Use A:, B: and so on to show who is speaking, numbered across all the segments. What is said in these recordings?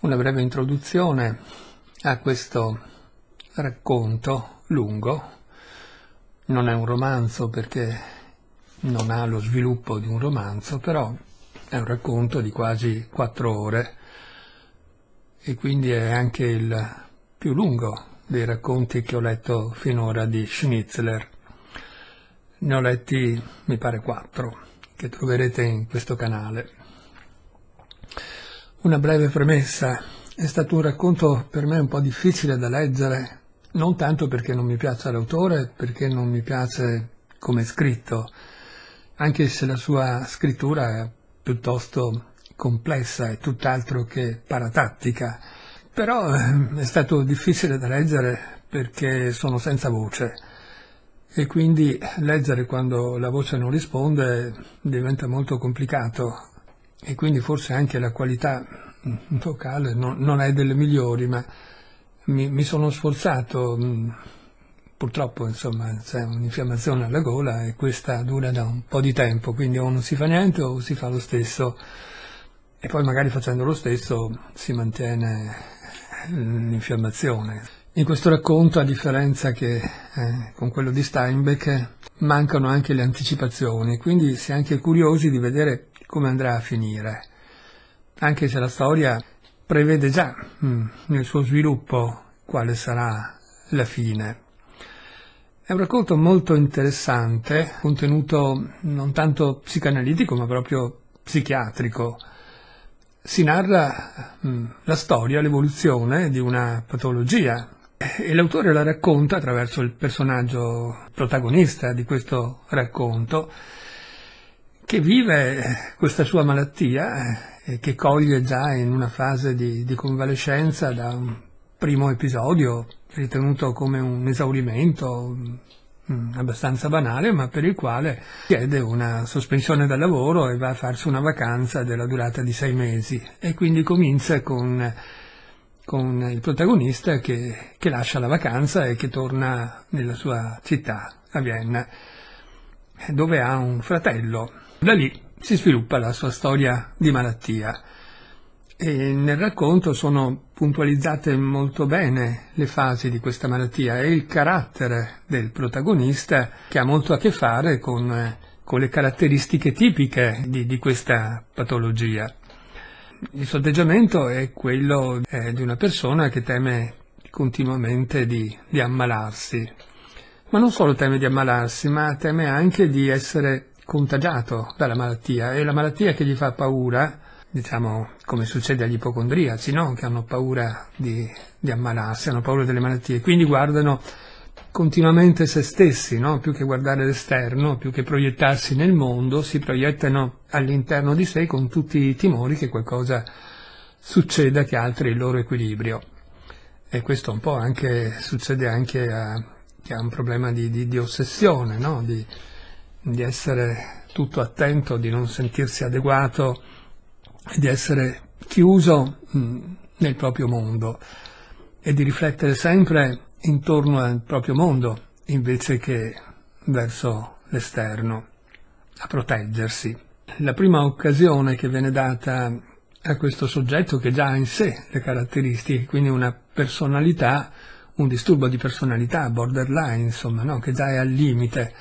A: una breve introduzione a questo racconto lungo. Non è un romanzo perché non ha lo sviluppo di un romanzo, però è un racconto di quasi quattro ore e quindi è anche il più lungo dei racconti che ho letto finora di Schnitzler. Ne ho letti, mi pare, quattro, che troverete in questo canale. Una breve premessa. È stato un racconto per me un po' difficile da leggere, non tanto perché non mi piace l'autore, perché non mi piace come è scritto, anche se la sua scrittura è piuttosto complessa e tutt'altro che paratattica. Però eh, è stato difficile da leggere perché sono senza voce e quindi leggere quando la voce non risponde diventa molto complicato e quindi forse anche la qualità vocale mm, non, non è delle migliori, ma mi, mi sono sforzato, mm, purtroppo insomma c'è un'infiammazione alla gola e questa dura da un po' di tempo, quindi o non si fa niente o si fa lo stesso e poi magari facendo lo stesso si mantiene mm, l'infiammazione. In questo racconto, a differenza che eh, con quello di Steinbeck, mancano anche le anticipazioni, quindi si è anche curiosi di vedere come andrà a finire, anche se la storia prevede già mm, nel suo sviluppo quale sarà la fine. È un racconto molto interessante, contenuto non tanto psicanalitico ma proprio psichiatrico. Si narra mm, la storia, l'evoluzione di una patologia e l'autore la racconta attraverso il personaggio protagonista di questo racconto che vive eh, questa sua malattia eh, e che coglie già in una fase di, di convalescenza da un primo episodio ritenuto come un esaurimento mm, mm, abbastanza banale, ma per il quale chiede una sospensione dal lavoro e va a farsi una vacanza della durata di sei mesi e quindi comincia con, con il protagonista che, che lascia la vacanza e che torna nella sua città, a Vienna, dove ha un fratello da lì si sviluppa la sua storia di malattia. E nel racconto sono puntualizzate molto bene le fasi di questa malattia e il carattere del protagonista che ha molto a che fare con, con le caratteristiche tipiche di, di, questa patologia. Il suo atteggiamento è quello eh, di una persona che teme continuamente di, di ammalarsi, ma non solo teme di ammalarsi, ma teme anche di essere contagiato dalla malattia e la malattia che gli fa paura, diciamo come succede agli ipocondriaci, no? che hanno paura di, di ammalarsi, hanno paura delle malattie, quindi guardano continuamente se stessi, no? più che guardare l'esterno, più che proiettarsi nel mondo, si proiettano all'interno di sé con tutti i timori che qualcosa succeda che altri il loro equilibrio. E questo un po' anche, succede anche a chi ha un problema di, di, di ossessione, no? di, di essere tutto attento, di non sentirsi adeguato di essere chiuso mh, mm, nel proprio mondo e di riflettere sempre intorno al proprio mondo invece che verso l'esterno, a proteggersi. La prima occasione che viene data a questo soggetto che già ha in sé le caratteristiche, quindi una personalità, un disturbo di personalità borderline, insomma, no? che già è al limite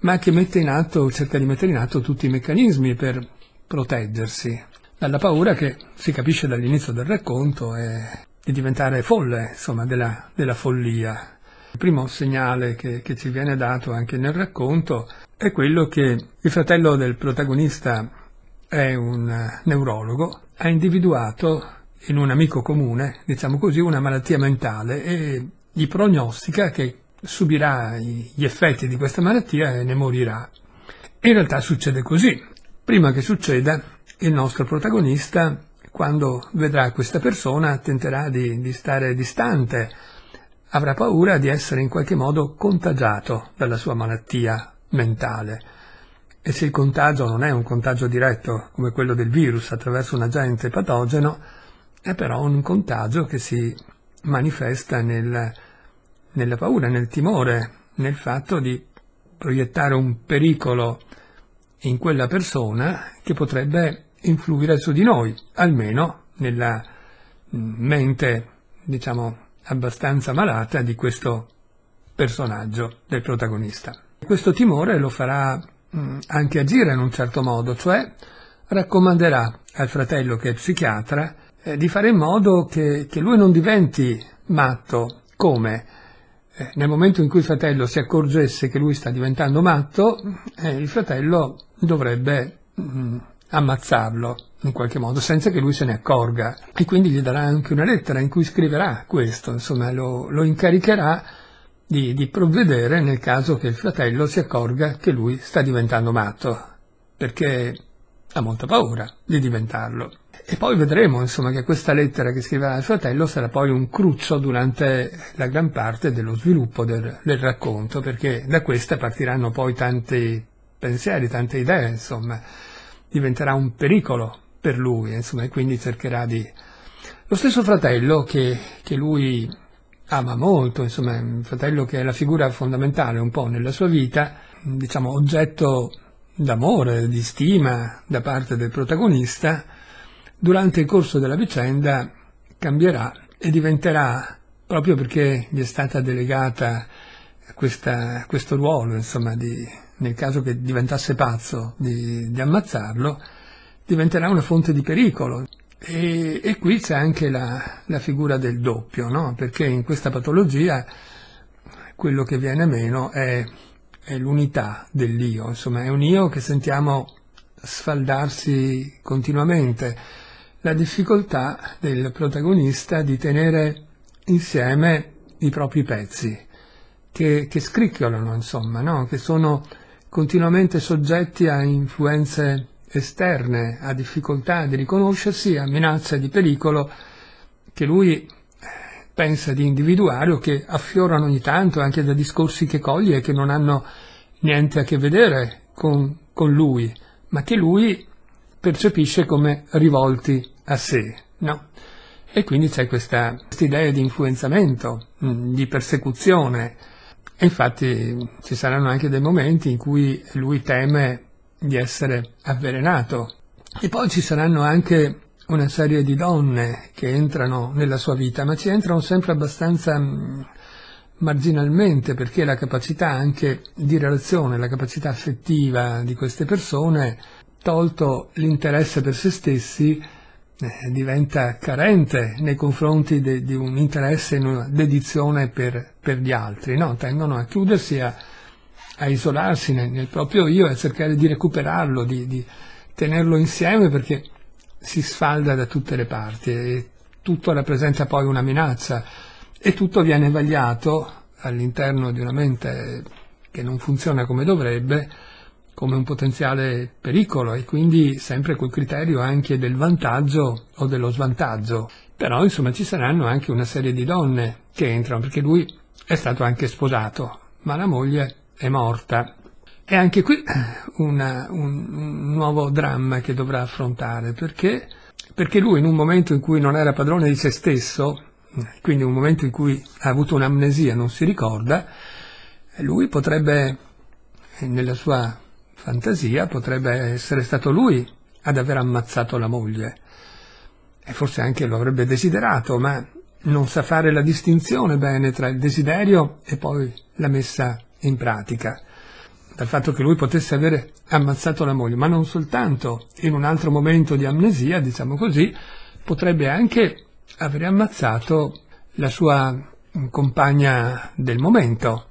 A: ma che mette in atto, cerca di mettere in atto tutti i meccanismi per proteggersi dalla paura che si capisce dall'inizio del racconto è di diventare folle, insomma, della, della follia. Il primo segnale che, che, ci viene dato anche nel racconto è quello che il fratello del protagonista è un neurologo, ha individuato in un amico comune, diciamo così, una malattia mentale e gli prognostica che subirà gli effetti di questa malattia e ne morirà. In realtà succede così. Prima che succeda, il nostro protagonista, quando vedrà questa persona, tenterà di, di stare distante, avrà paura di essere in qualche modo contagiato dalla sua malattia mentale. E se il contagio non è un contagio diretto come quello del virus attraverso un agente patogeno, è però un contagio che si manifesta nel, nella paura, nel timore, nel fatto di proiettare un pericolo in quella persona che potrebbe influire su di noi, almeno nella mente, diciamo, abbastanza malata di questo personaggio, del protagonista. Questo timore lo farà mm, anche agire in un certo modo, cioè raccomanderà al fratello che è psichiatra eh, di fare in modo che, che lui non diventi matto. Come? Eh, nel momento in cui il fratello si accorgesse che lui sta diventando matto, eh, il fratello dovrebbe mh, mm, ammazzarlo in qualche modo, senza che lui se ne accorga. E quindi gli darà anche una lettera in cui scriverà questo, insomma lo, lo incaricherà di, di provvedere nel caso che il fratello si accorga che lui sta diventando matto, perché ha molta paura di diventarlo. E poi vedremo insomma, che questa lettera che scriverà al fratello sarà poi un cruccio durante la gran parte dello sviluppo del, del racconto, perché da questa partiranno poi tanti pensieri, tante idee, insomma, diventerà un pericolo per lui, insomma, e quindi cercherà di... Lo stesso fratello che, che lui ama molto, insomma, un fratello che è la figura fondamentale un po' nella sua vita, diciamo oggetto d'amore, di stima da parte del protagonista, durante il corso della vicenda cambierà e diventerà, proprio perché gli è stata delegata questa, questo ruolo, insomma, di, nel caso che diventasse pazzo, di, di, ammazzarlo, diventerà una fonte di pericolo. E, e qui c'è anche la, la figura del doppio, no? perché in questa patologia quello che viene meno è è l'unità dell'io, insomma è un io che sentiamo sfaldarsi continuamente, la difficoltà del protagonista di tenere insieme i propri pezzi, che, che scricchiolano insomma, no? che sono continuamente soggetti a influenze esterne, a difficoltà di riconoscersi, a minacce di pericolo che lui pensa di individuare o che affiorano ogni tanto anche da discorsi che coglie e che non hanno niente a che vedere con, con lui, ma che lui percepisce come rivolti a sé. No? E quindi c'è questa idea di influenzamento, mm, di persecuzione. E infatti ci saranno anche dei momenti in cui lui teme di essere avvelenato. E poi ci saranno anche una serie di donne che entrano nella sua vita, ma ci entrano sempre abbastanza mm, marginalmente perché la capacità anche di relazione, la capacità affettiva di queste persone, tolto l'interesse per se stessi, eh, diventa carente nei confronti de, di un interesse e una dedizione per, per gli altri, no? tendono a chiudersi, a, a isolarsi nel, nel, proprio io e a cercare di recuperarlo, di, di tenerlo insieme perché si sfalda da tutte le parti e tutto rappresenta poi una minaccia e tutto viene vagliato all'interno di una mente che non funziona come dovrebbe come un potenziale pericolo e quindi sempre col criterio anche del vantaggio o dello svantaggio. Però insomma ci saranno anche una serie di donne che entrano perché lui è stato anche sposato, ma la moglie è morta e anche qui una, un, un, nuovo dramma che dovrà affrontare, perché, perché lui in un momento in cui non era padrone di se stesso, quindi un momento in cui ha avuto un'amnesia, non si ricorda, lui potrebbe, nella sua fantasia, potrebbe essere stato lui ad aver ammazzato la moglie. E forse anche lo avrebbe desiderato, ma non sa fare la distinzione bene tra il desiderio e poi la messa in pratica dal fatto che lui potesse avere ammazzato la moglie, ma non soltanto, in un altro momento di amnesia, diciamo così, potrebbe anche avere ammazzato la sua mm, compagna del momento,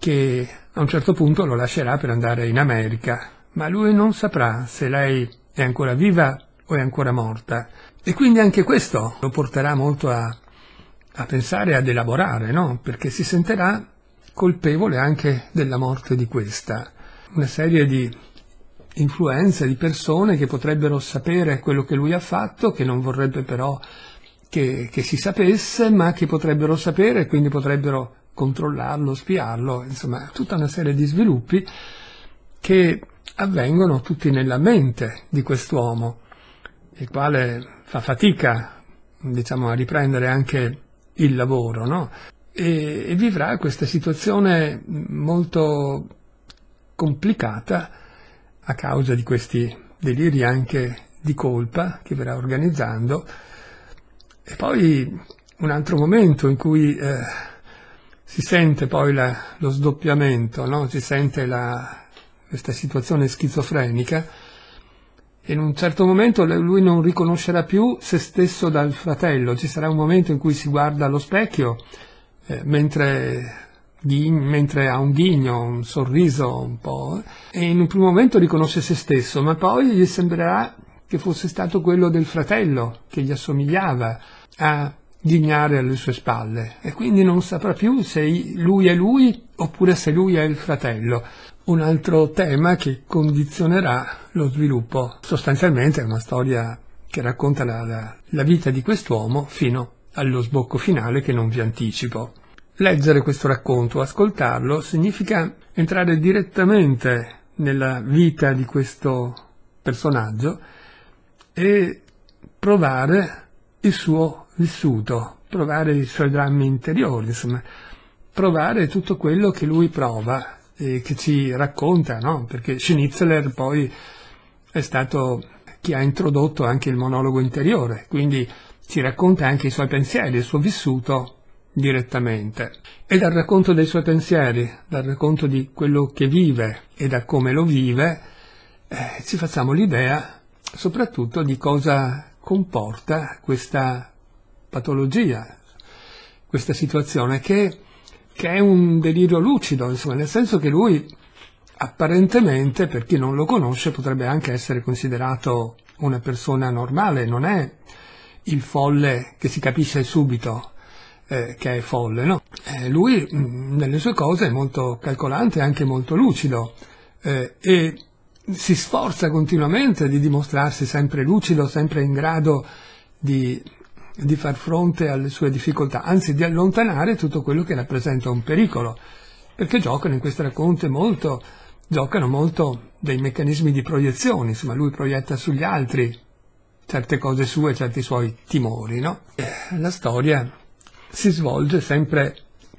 A: che a un certo punto lo lascerà per andare in America, ma lui non saprà se lei è ancora viva o è ancora morta. E quindi anche questo lo porterà molto a, a pensare, ad elaborare, no? perché si sentirà colpevole anche della morte di questa. Una serie di influenze, di persone che potrebbero sapere quello che lui ha fatto, che non vorrebbe però che, che si sapesse, ma che potrebbero sapere e quindi potrebbero controllarlo, spiarlo, insomma tutta una serie di sviluppi che avvengono tutti nella mente di quest'uomo, il quale fa fatica diciamo, a riprendere anche il lavoro, no? e, e vivrà questa situazione molto complicata a causa di questi deliri anche di colpa che verrà organizzando. E poi un altro momento in cui eh, si sente poi la, lo sdoppiamento, no? si sente la, questa situazione schizofrenica. in un certo momento lui non riconoscerà più se stesso dal fratello, ci sarà un momento in cui si guarda allo specchio eh, mentre, mentre, ha un ghigno, un sorriso un po', eh, e in un primo momento riconosce se stesso, ma poi gli sembrerà che fosse stato quello del fratello, che gli assomigliava a ghignare alle sue spalle e quindi non saprà più se lui è lui oppure se lui è il fratello. Un altro tema che condizionerà lo sviluppo. Sostanzialmente è una storia che racconta la, la, la vita di quest'uomo fino allo sbocco finale che non vi anticipo. Leggere questo racconto, ascoltarlo, significa entrare direttamente nella vita di questo personaggio e provare il suo vissuto, provare i suoi drammi interiori, insomma, provare tutto quello che lui prova e che ci racconta, no? perché Schnitzler poi è stato chi ha introdotto anche il monologo interiore, quindi ci racconta anche i suoi pensieri, il suo vissuto direttamente. E dal racconto dei suoi pensieri, dal racconto di quello che vive e da come lo vive, eh, ci facciamo l'idea soprattutto di cosa comporta questa patologia, questa situazione che, che è un delirio lucido, insomma, nel senso che lui apparentemente, per chi non lo conosce, potrebbe anche essere considerato una persona normale, non è il folle che si capisce subito eh, che è folle, no? Eh, lui mh, mm, nelle sue cose è molto calcolante e anche molto lucido eh, e si sforza continuamente di dimostrarsi sempre lucido, sempre in grado di, di far fronte alle sue difficoltà, anzi di allontanare tutto quello che rappresenta un pericolo, perché giocano in questo racconto molto, giocano molto dei meccanismi di proiezione, insomma lui proietta sugli altri certe cose sue, certi suoi timori. No? Eh, la storia si svolge sempre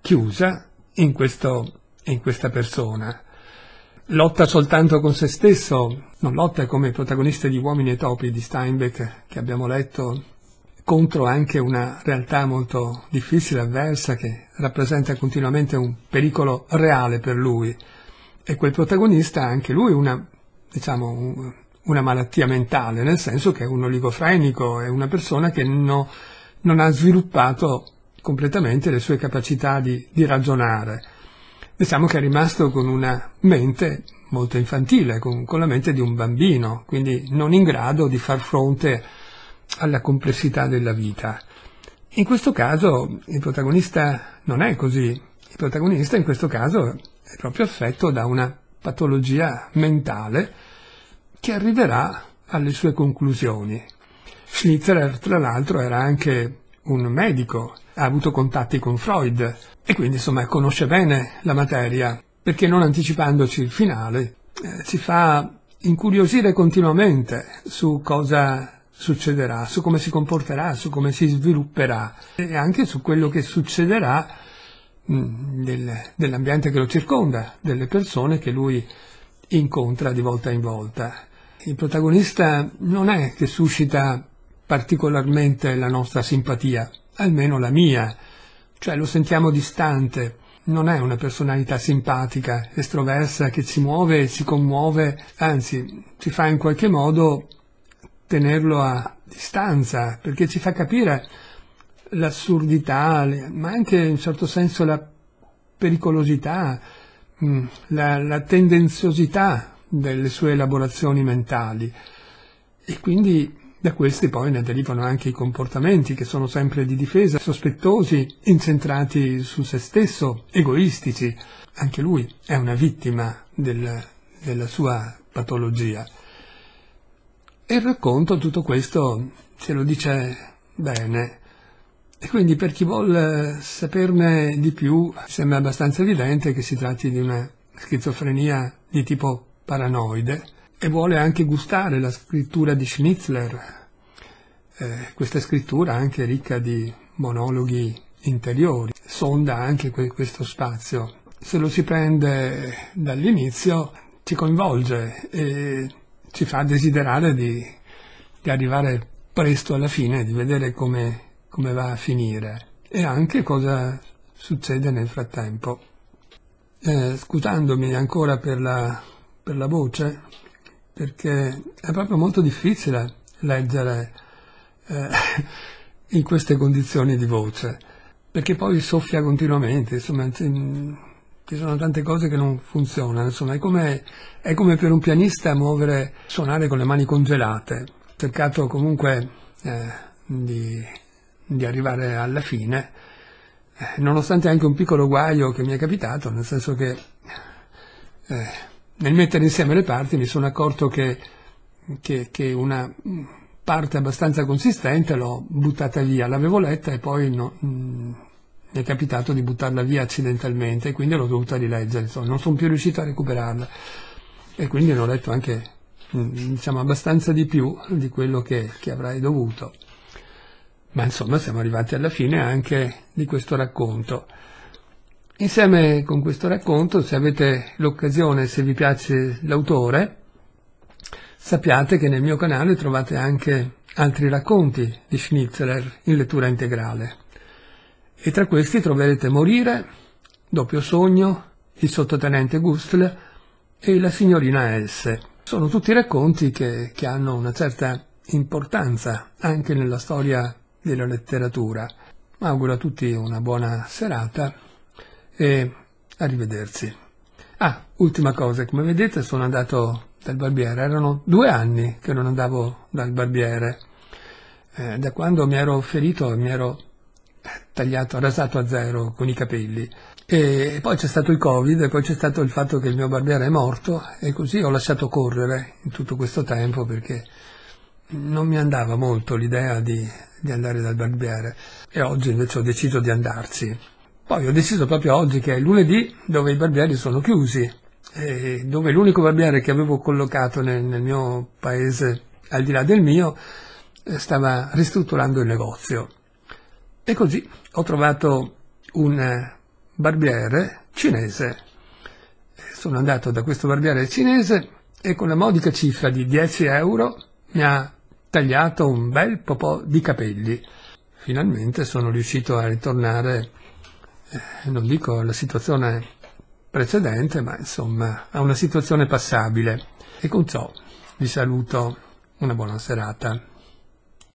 A: chiusa in, questo, in questa persona. Lotta soltanto con se stesso, non lotta come protagonista di Uomini e Topi di Steinbeck che abbiamo letto contro anche una realtà molto difficile, avversa, che rappresenta continuamente un pericolo reale per lui. E quel protagonista ha anche lui una, diciamo, una malattia mentale, nel senso che è un oligofrenico, è una persona che no, non ha sviluppato completamente le sue capacità di, di ragionare. Diciamo che è rimasto con una mente molto infantile, con, con la mente di un bambino, quindi non in grado di far fronte alla complessità della vita. In questo caso il protagonista non è così, il protagonista in questo caso è proprio affetto da una patologia mentale che arriverà alle sue conclusioni. Schlitterer, tra l'altro, era anche un medico, ha avuto contatti con Freud e quindi insomma conosce bene la materia, perché non anticipandoci il finale eh, ci fa incuriosire continuamente su cosa succederà, su come si comporterà, su come si svilupperà e anche su quello che succederà mh, mm, dell'ambiente che lo circonda, delle persone che lui incontra di volta in volta il protagonista non è che suscita particolarmente la nostra simpatia, almeno la mia, cioè lo sentiamo distante, non è una personalità simpatica, estroversa, che si muove, e si commuove, anzi ci fa in qualche modo tenerlo a distanza, perché ci fa capire l'assurdità, ma anche in un certo senso la pericolosità, mm, la, la tendenziosità delle sue elaborazioni mentali e quindi da questi poi ne derivano anche i comportamenti che sono sempre di difesa, sospettosi, incentrati su se stesso, egoistici. Anche lui è una vittima del, della sua patologia. E il racconto tutto questo ce lo dice bene. E quindi per chi vuole saperne di più sembra abbastanza evidente che si tratti di una schizofrenia di tipo paranoide e vuole anche gustare la scrittura di Schnitzler, eh, questa scrittura anche ricca di monologhi interiori, sonda anche que- questo spazio. Se lo si prende dall'inizio ci coinvolge e ci fa desiderare di, di arrivare presto alla fine, di vedere come, come va a finire e anche cosa succede nel frattempo. Eh, scusandomi ancora per la per la voce, perché è proprio molto difficile leggere eh, in queste condizioni di voce, perché poi soffia continuamente, insomma ci sono tante cose che non funzionano, insomma è come, è come per un pianista muovere, suonare con le mani congelate, ho cercato comunque eh, di, di arrivare alla fine, eh, nonostante anche un piccolo guaio che mi è capitato, nel senso che eh, nel mettere insieme le parti mi sono accorto che, che, che una parte abbastanza consistente l'ho buttata via, l'avevo letta e poi no, mh, mm, mi è capitato di buttarla via accidentalmente e quindi l'ho dovuta rileggere, insomma, non sono più riuscito a recuperarla e quindi ne ho letto anche mh, mm, diciamo, abbastanza di più di quello che, che avrei dovuto. Ma insomma siamo arrivati alla fine anche di questo racconto. Insieme con questo racconto, se avete l'occasione, se vi piace l'autore, sappiate che nel mio canale trovate anche altri racconti di Schnitzler in lettura integrale. E tra questi troverete Morire, Doppio Sogno, Il sottotenente Gustl e La signorina S. Sono tutti racconti che, che hanno una certa importanza anche nella storia della letteratura. Auguro a tutti una buona serata e arrivederci. Ah, ultima cosa, come vedete sono andato dal barbiere, erano due anni che non andavo dal barbiere, eh, da quando mi ero ferito e mi ero tagliato, rasato a zero con i capelli. E poi c'è stato il Covid, e poi c'è stato il fatto che il mio barbiere è morto e così ho lasciato correre in tutto questo tempo perché non mi andava molto l'idea di, di andare dal barbiere e oggi invece ho deciso di andarci. Poi ho deciso proprio oggi che è lunedì dove i barbieri sono chiusi, dove l'unico barbiere che avevo collocato nel, nel mio paese, al di là del mio, eh, stava ristrutturando il negozio. E così ho trovato un eh, barbiere cinese. Sono andato da questo barbiere cinese e con la modica cifra di 10 euro mi ha tagliato un bel po' di capelli. Finalmente sono riuscito a ritornare eh, non dico la situazione precedente, ma insomma a una situazione passabile. E con ciò vi saluto, una buona serata.